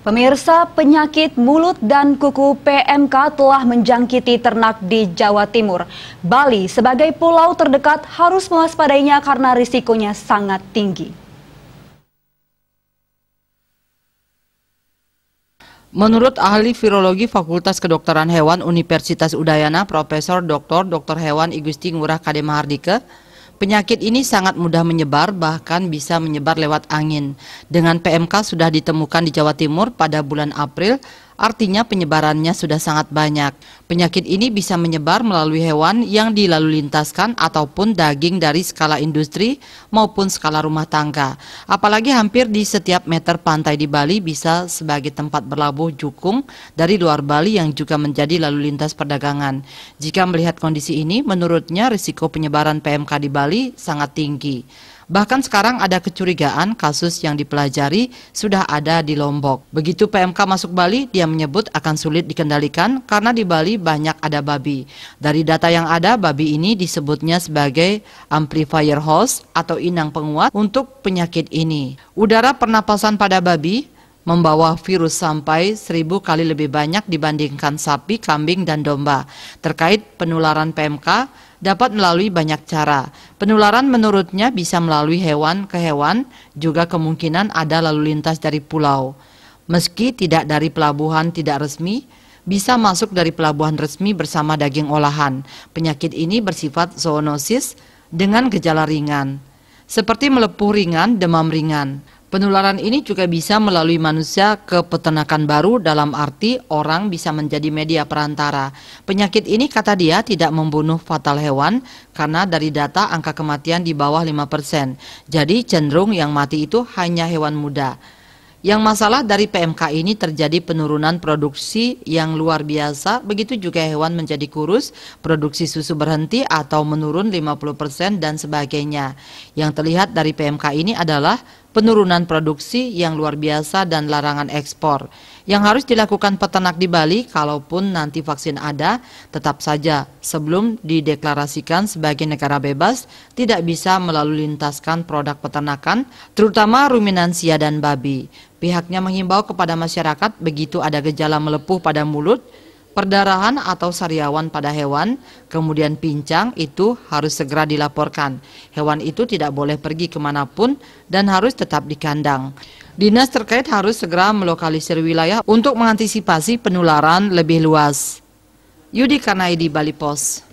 Pemirsa, penyakit mulut dan kuku PMK telah menjangkiti ternak di Jawa Timur. Bali sebagai pulau terdekat harus mewaspadainya karena risikonya sangat tinggi. Menurut ahli virologi Fakultas Kedokteran Hewan Universitas Udayana, Profesor Dr. Dr. Hewan Igusti Ngurah Kademahardike, Penyakit ini sangat mudah menyebar, bahkan bisa menyebar lewat angin. Dengan PMK sudah ditemukan di Jawa Timur pada bulan April, artinya penyebarannya sudah sangat banyak. Penyakit ini bisa menyebar melalui hewan yang dilalu lintaskan ataupun daging dari skala industri maupun skala rumah tangga. Apalagi hampir di setiap meter pantai di Bali bisa sebagai tempat berlabuh jukung dari luar Bali yang juga menjadi lalu lintas perdagangan. Jika melihat kondisi ini, menurutnya risiko penyebaran PMK di Bali sangat tinggi. Bahkan sekarang ada kecurigaan kasus yang dipelajari sudah ada di Lombok. Begitu PMK masuk Bali, dia menyebut akan sulit dikendalikan karena di Bali banyak ada babi. Dari data yang ada, babi ini disebutnya sebagai amplifier host atau inang penguat untuk penyakit ini. Udara pernapasan pada babi membawa virus sampai seribu kali lebih banyak dibandingkan sapi, kambing, dan domba. Terkait penularan PMK dapat melalui banyak cara. Penularan menurutnya bisa melalui hewan ke hewan, juga kemungkinan ada lalu lintas dari pulau. Meski tidak dari pelabuhan tidak resmi, bisa masuk dari pelabuhan resmi bersama daging olahan. Penyakit ini bersifat zoonosis dengan gejala ringan, seperti melepuh ringan, demam ringan. Penularan ini juga bisa melalui manusia ke peternakan baru dalam arti orang bisa menjadi media perantara. Penyakit ini kata dia tidak membunuh fatal hewan karena dari data angka kematian di bawah 5%. Jadi cenderung yang mati itu hanya hewan muda. Yang masalah dari PMK ini terjadi penurunan produksi yang luar biasa, begitu juga hewan menjadi kurus, produksi susu berhenti atau menurun 50% dan sebagainya. Yang terlihat dari PMK ini adalah penurunan produksi yang luar biasa dan larangan ekspor. Yang harus dilakukan peternak di Bali kalaupun nanti vaksin ada, tetap saja sebelum dideklarasikan sebagai negara bebas tidak bisa melalui lintaskan produk peternakan, terutama ruminansia dan babi. Pihaknya menghimbau kepada masyarakat begitu ada gejala melepuh pada mulut, Perdarahan atau sariawan pada hewan, kemudian pincang itu harus segera dilaporkan. Hewan itu tidak boleh pergi kemanapun dan harus tetap di kandang. Dinas terkait harus segera melokalisir wilayah untuk mengantisipasi penularan lebih luas. Yudi Kanaidi Bali Pos.